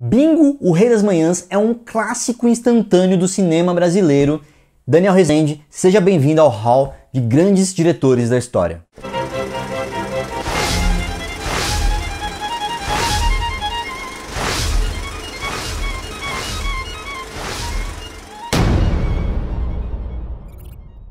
Bingo, o Rei das Manhãs é um clássico instantâneo do cinema brasileiro. Daniel Rezende, seja bem-vindo ao hall de grandes diretores da história.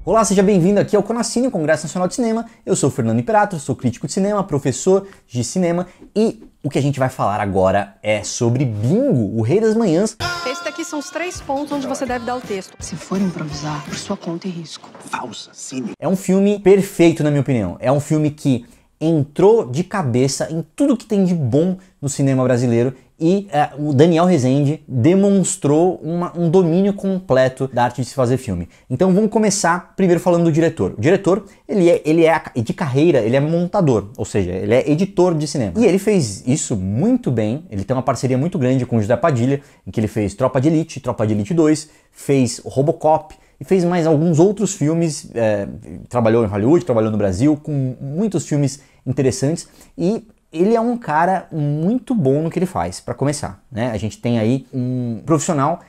Olá, seja bem-vindo aqui ao Conacine, o Congresso Nacional de Cinema. Eu sou Fernando Imperato, sou crítico de cinema, professor de cinema e o que a gente vai falar agora é sobre bingo, o rei das manhãs. Esse daqui são os três pontos onde você deve dar o texto. Se for improvisar, por sua conta e risco. Falsa, cine. É um filme perfeito, na minha opinião. É um filme que entrou de cabeça em tudo que tem de bom no cinema brasileiro e uh, o Daniel Rezende demonstrou uma, um domínio completo da arte de se fazer filme. Então vamos começar primeiro falando do diretor. O diretor, ele é, ele é de carreira, ele é montador, ou seja, ele é editor de cinema. E ele fez isso muito bem, ele tem uma parceria muito grande com o José Padilha, em que ele fez Tropa de Elite, Tropa de Elite 2, fez Robocop, e fez mais alguns outros filmes, é, trabalhou em Hollywood, trabalhou no Brasil, com muitos filmes interessantes e ele é um cara muito bom no que ele faz, para começar. Né? A gente tem aí um profissional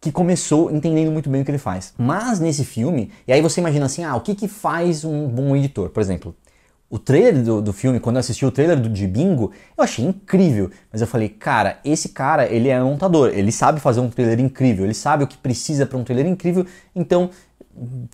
que começou entendendo muito bem o que ele faz. Mas nesse filme, e aí você imagina assim, ah, o que, que faz um bom editor? Por exemplo, o trailer do, do filme, quando eu assisti o trailer do de Bingo, eu achei incrível. Mas eu falei, cara, esse cara, ele é montador, ele sabe fazer um trailer incrível, ele sabe o que precisa para um trailer incrível, então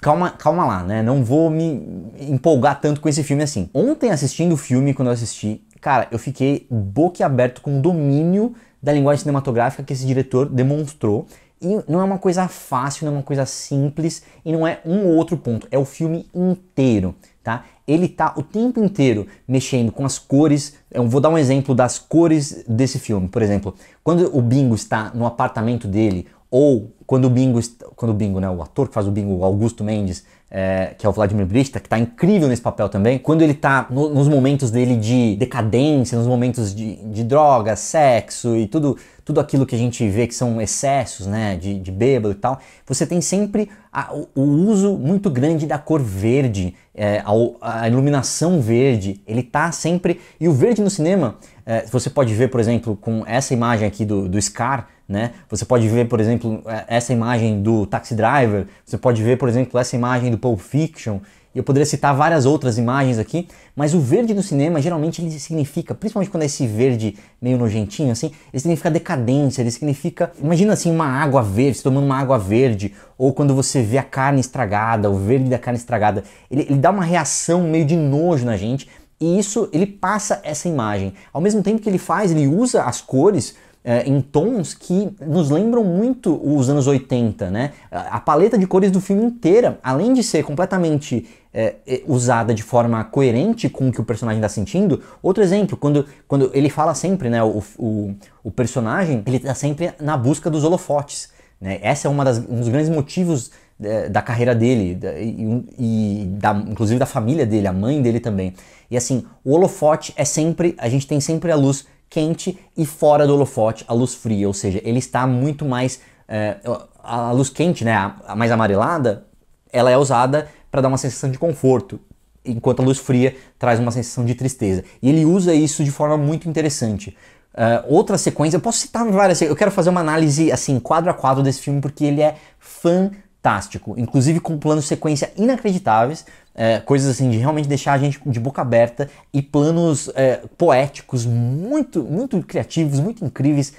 calma, calma lá, né? Não vou me empolgar tanto com esse filme assim. Ontem assistindo o filme, quando eu assisti, Cara, eu fiquei boquiaberto com o domínio da linguagem cinematográfica que esse diretor demonstrou. E não é uma coisa fácil, não é uma coisa simples, e não é um ou outro ponto, é o filme inteiro, tá? Ele tá o tempo inteiro mexendo com as cores. Eu vou dar um exemplo das cores desse filme, por exemplo, quando o Bingo está no apartamento dele ou quando o Bingo, quando o Bingo, né, o ator que faz o Bingo, o Augusto Mendes, é, que é o Vladimir Brista, que tá incrível nesse papel também, quando ele tá no, nos momentos dele de decadência, nos momentos de, de droga, sexo e tudo, tudo aquilo que a gente vê que são excessos, né, de, de bêbado e tal, você tem sempre a, o uso muito grande da cor verde, é, a, a, iluminação verde, ele tá sempre... E o verde no cinema, é, você pode ver, por exemplo, com essa imagem aqui do, do Scar, né? Você pode ver, por exemplo, essa imagem do Taxi Driver, você pode ver, por exemplo, essa imagem do Pulp Fiction, eu poderia citar várias outras imagens aqui, mas o verde no cinema geralmente ele significa, principalmente quando é esse verde meio nojentinho assim, ele significa decadência, ele significa, imagina assim uma água verde, você tomando uma água verde, ou quando você vê a carne estragada, o verde da carne estragada, ele, ele dá uma reação meio de nojo na gente, e isso ele passa essa imagem. Ao mesmo tempo que ele faz, ele usa as cores é, em tons que nos lembram muito os anos 80, né? A paleta de cores do filme inteira, além de ser completamente é, é usada de forma coerente com o que o personagem está sentindo. Outro exemplo, quando, quando ele fala sempre, né, o, o, o personagem, ele está sempre na busca dos holofotes. Né? Essa é uma das, um dos grandes motivos é, da carreira dele, da, e, e da, inclusive da família dele, a mãe dele também. E assim, o holofote é sempre, a gente tem sempre a luz quente e fora do holofote a luz fria, ou seja, ele está muito mais. É, a luz quente, né, a mais amarelada, ela é usada para dar uma sensação de conforto, enquanto a luz fria traz uma sensação de tristeza. E ele usa isso de forma muito interessante. Uh, outra sequência, eu posso citar várias, eu quero fazer uma análise assim, quadro a quadro desse filme, porque ele é fantástico fantástico, inclusive com planos de sequência inacreditáveis, é, coisas assim de realmente deixar a gente de boca aberta e planos é, poéticos muito, muito criativos, muito incríveis.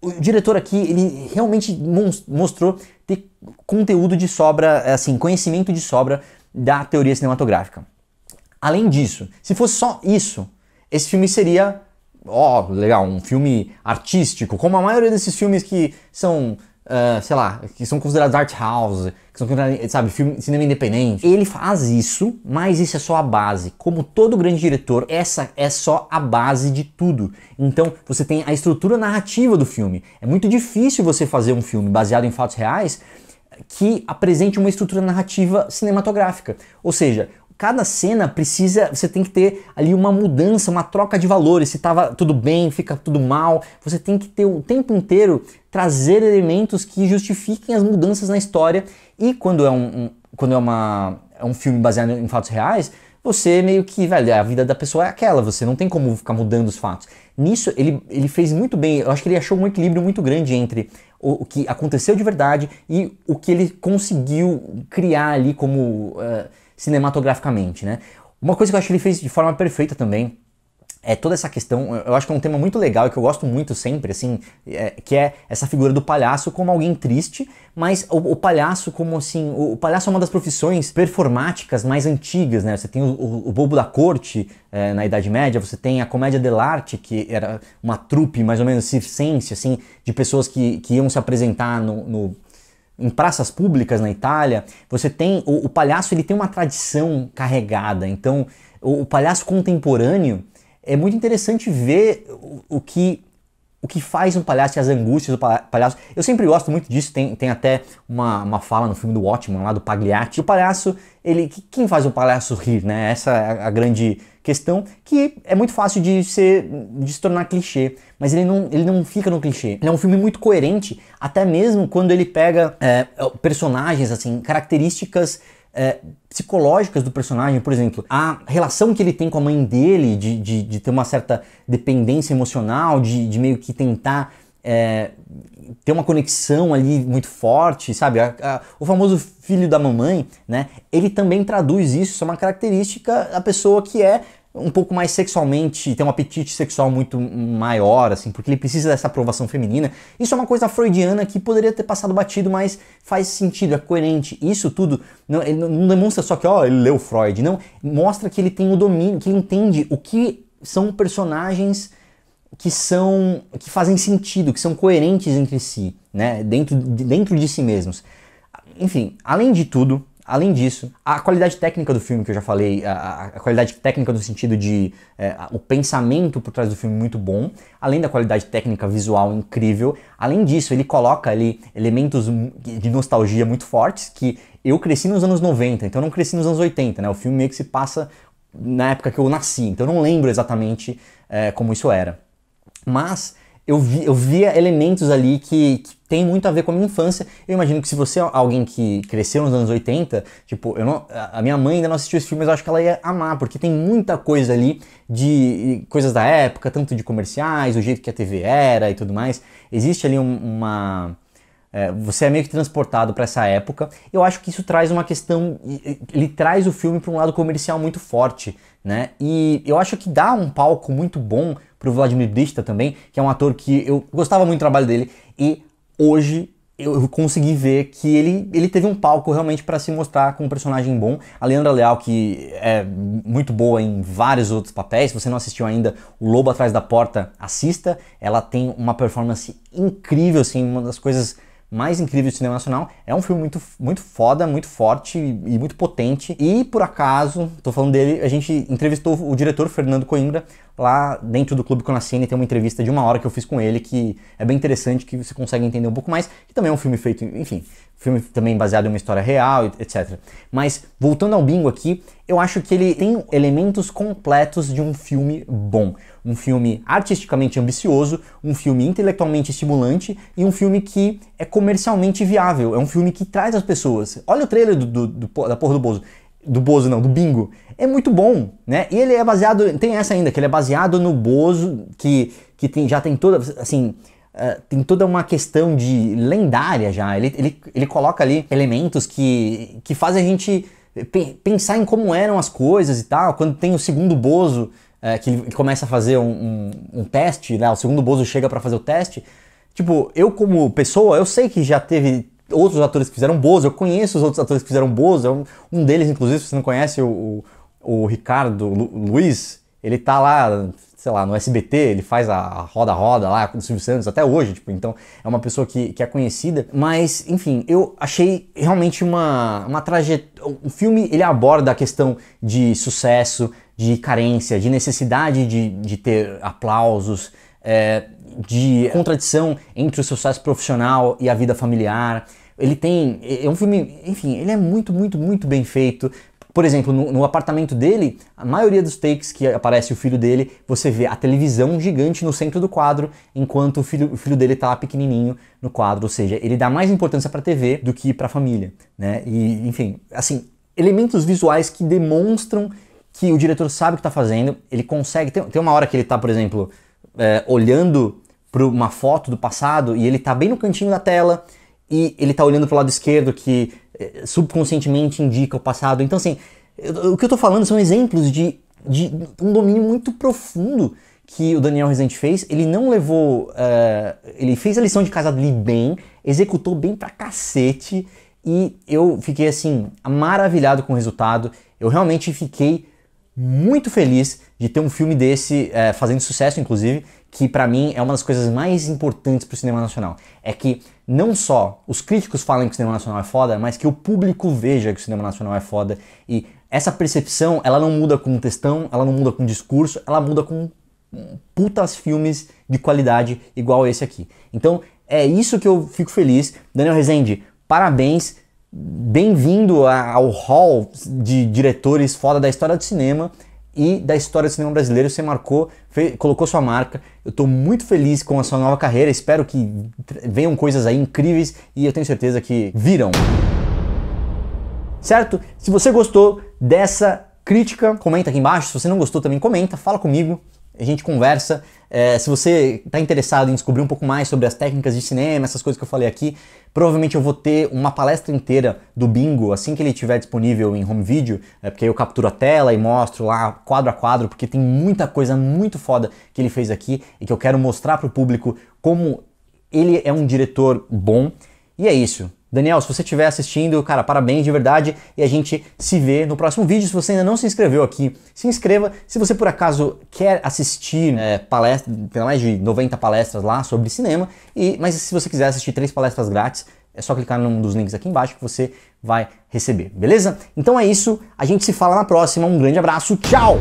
O diretor aqui, ele realmente mostrou ter conteúdo de sobra, é, assim, conhecimento de sobra da teoria cinematográfica. Além disso, se fosse só isso, esse filme seria, ó, oh, legal, um filme artístico, como a maioria desses filmes que são Uh, sei lá, que são considerados art house, que são considerados, sabe, filme, cinema independente. Ele faz isso, mas isso é só a base. Como todo grande diretor, essa é só a base de tudo. Então, você tem a estrutura narrativa do filme. É muito difícil você fazer um filme baseado em fatos reais que apresente uma estrutura narrativa cinematográfica. Ou seja, cada cena precisa, você tem que ter ali uma mudança, uma troca de valores. Se tava tudo bem, fica tudo mal. Você tem que ter o tempo inteiro trazer elementos que justifiquem as mudanças na história. E quando é um, um quando é uma é um filme baseado em fatos reais, você meio que, velho, a vida da pessoa é aquela, você não tem como ficar mudando os fatos. Nisso, ele, ele fez muito bem, eu acho que ele achou um equilíbrio muito grande entre o, o que aconteceu de verdade e o que ele conseguiu criar ali como. Uh, cinematograficamente, né? Uma coisa que eu acho que ele fez de forma perfeita também é toda essa questão, eu acho que é um tema muito legal e que eu gosto muito sempre, assim, é, que é essa figura do palhaço como alguém triste, mas o, o palhaço como assim, o, o, palhaço é uma das profissões performáticas mais antigas, né? Você tem o, o bobo da corte é, na Idade Média, você tem a comédia dell'arte, que era uma trupe mais ou menos circense, assim, de pessoas que, que iam se apresentar no, no em praças públicas na Itália, você tem o, o palhaço ele tem uma tradição carregada. Então, o, o palhaço contemporâneo é muito interessante ver o, o que o que faz um palhaço e as angústias do palhaço. Eu sempre gosto muito disso, tem, tem até uma, uma fala no filme do Watchman, lá do Pagliacci. O palhaço, ele. Quem faz o palhaço rir, né? Essa é a grande questão, que é muito fácil de ser. de se tornar clichê. Mas ele não, ele não fica no clichê. Ele é um filme muito coerente, até mesmo quando ele pega é, personagens, assim, características é, psicológicas do personagem, por exemplo, a relação que ele tem com a mãe dele, de, de, de ter uma certa dependência emocional, de, de meio que tentar é, ter uma conexão ali muito forte, sabe? A, a, o famoso filho da mamãe, né? Ele também traduz isso, isso é uma característica da pessoa que é um pouco mais sexualmente, tem um apetite sexual muito maior, assim, porque ele precisa dessa aprovação feminina. Isso é uma coisa freudiana que poderia ter passado batido, mas faz sentido, é coerente. Isso tudo não, não demonstra só que, ó, ele leu Freud, não. Mostra que ele tem o domínio, que ele entende o que são personagens que são que fazem sentido, que são coerentes entre si, né, dentro, dentro de si mesmos. Enfim, além de tudo, Além disso, a qualidade técnica do filme, que eu já falei, a, a qualidade técnica no sentido de é, o pensamento por trás do filme muito bom, além da qualidade técnica visual incrível, além disso, ele coloca ali elementos de nostalgia muito fortes que eu cresci nos anos 90, então eu não cresci nos anos 80, né? O filme meio que se passa na época que eu nasci, então eu não lembro exatamente é, como isso era. Mas eu, vi, eu via elementos ali que, que tem muito a ver com a minha infância. Eu imagino que se você é alguém que cresceu nos anos 80, tipo, eu não, a minha mãe ainda não assistiu esse filme, mas eu acho que ela ia amar, porque tem muita coisa ali de coisas da época, tanto de comerciais, o jeito que a TV era e tudo mais. Existe ali uma é, você é meio que transportado para essa época. Eu acho que isso traz uma questão, ele traz o filme para um lado comercial muito forte, né? E eu acho que dá um palco muito bom para o Vladimir Brista também, que é um ator que eu gostava muito do trabalho dele e hoje eu consegui ver que ele, ele teve um palco realmente para se mostrar com um personagem bom. A Leandra Leal, que é muito boa em vários outros papéis, se você não assistiu ainda O Lobo Atrás da Porta, assista. Ela tem uma performance incrível, assim, uma das coisas mais incríveis do cinema nacional. É um filme muito, muito foda, muito forte e muito potente. E por acaso, tô falando dele, a gente entrevistou o diretor Fernando Coimbra Lá dentro do Clube Conacine tem uma entrevista de uma hora que eu fiz com ele, que é bem interessante, que você consegue entender um pouco mais, que também é um filme feito, enfim, filme também baseado em uma história real, etc. Mas voltando ao bingo aqui, eu acho que ele tem elementos completos de um filme bom. Um filme artisticamente ambicioso, um filme intelectualmente estimulante e um filme que é comercialmente viável. É um filme que traz as pessoas. Olha o trailer do, do, do da Porra do Bozo do Bozo não, do Bingo, é muito bom, né? E ele é baseado, tem essa ainda, que ele é baseado no Bozo, que, que tem, já tem toda, assim, uh, tem toda uma questão de lendária já. Ele, ele, ele coloca ali elementos que, que fazem a gente pe pensar em como eram as coisas e tal. Quando tem o segundo Bozo, uh, que ele começa a fazer um, um, um teste, né? O segundo Bozo chega para fazer o teste. Tipo, eu como pessoa, eu sei que já teve outros atores que fizeram Bozo, eu conheço os outros atores que fizeram Bozo, é um deles, inclusive, se você não conhece, o, o Ricardo Lu, Luiz, ele tá lá, sei lá, no SBT, ele faz a roda-roda lá com o Silvio Santos até hoje, tipo, então é uma pessoa que, que é conhecida, mas, enfim, eu achei realmente uma, uma trajetória, o filme, ele aborda a questão de sucesso, de carência, de necessidade de, de ter aplausos, é, de contradição entre o sucesso profissional e a vida familiar, ele tem. É um filme. Enfim, ele é muito, muito, muito bem feito. Por exemplo, no, no, apartamento dele, a maioria dos takes que aparece o filho dele, você vê a televisão gigante no centro do quadro, enquanto o filho, o filho dele tá lá pequenininho no quadro. Ou seja, ele dá mais importância pra TV do que pra família, né? E, enfim, assim, elementos visuais que demonstram que o diretor sabe o que tá fazendo, ele consegue. Tem, tem uma hora que ele tá, por exemplo, é, olhando para uma foto do passado e ele tá bem no cantinho da tela e ele tá olhando pro lado esquerdo que eh, subconscientemente indica o passado. Então, assim, o que eu tô falando são exemplos de, de um domínio muito profundo que o Daniel Rezende fez. Ele não levou. Uh, ele fez a lição de casa dele bem, executou bem pra cacete e eu fiquei, assim, maravilhado com o resultado. Eu realmente fiquei muito feliz de ter um filme desse eh, fazendo sucesso, inclusive, que para mim é uma das coisas mais importantes para o cinema nacional. É que não só os críticos falem que o cinema nacional é foda, mas que o público veja que o cinema nacional é foda. E essa percepção, ela não muda com textão, ela não muda com discurso, ela muda com putas filmes de qualidade igual esse aqui. Então é isso que eu fico feliz. Daniel Rezende, parabéns. Bem-vindo ao hall de diretores foda da história do cinema e da história do cinema brasileiro. Você marcou, fez, colocou sua marca. Eu estou muito feliz com a sua nova carreira. Espero que venham coisas aí incríveis e eu tenho certeza que virão. Certo? Se você gostou dessa crítica, comenta aqui embaixo. Se você não gostou também, comenta, fala comigo a gente conversa. É, se você está interessado em descobrir um pouco mais sobre as técnicas de cinema, essas coisas que eu falei aqui, provavelmente eu vou ter uma palestra inteira do Bingo assim que ele estiver disponível em home video, é, porque eu capturo a tela e mostro lá quadro a quadro, porque tem muita coisa muito foda que ele fez aqui e que eu quero mostrar para o público como ele é um diretor bom. E é isso. Daniel, se você estiver assistindo, cara, parabéns de verdade e a gente se vê no próximo vídeo. Se você ainda não se inscreveu aqui, se inscreva. Se você por acaso quer assistir é, palestra, tem mais de 90 palestras lá sobre cinema, e, mas se você quiser assistir três palestras grátis, é só clicar num dos links aqui embaixo que você vai receber, beleza? Então é isso, a gente se fala na próxima, um grande abraço, tchau!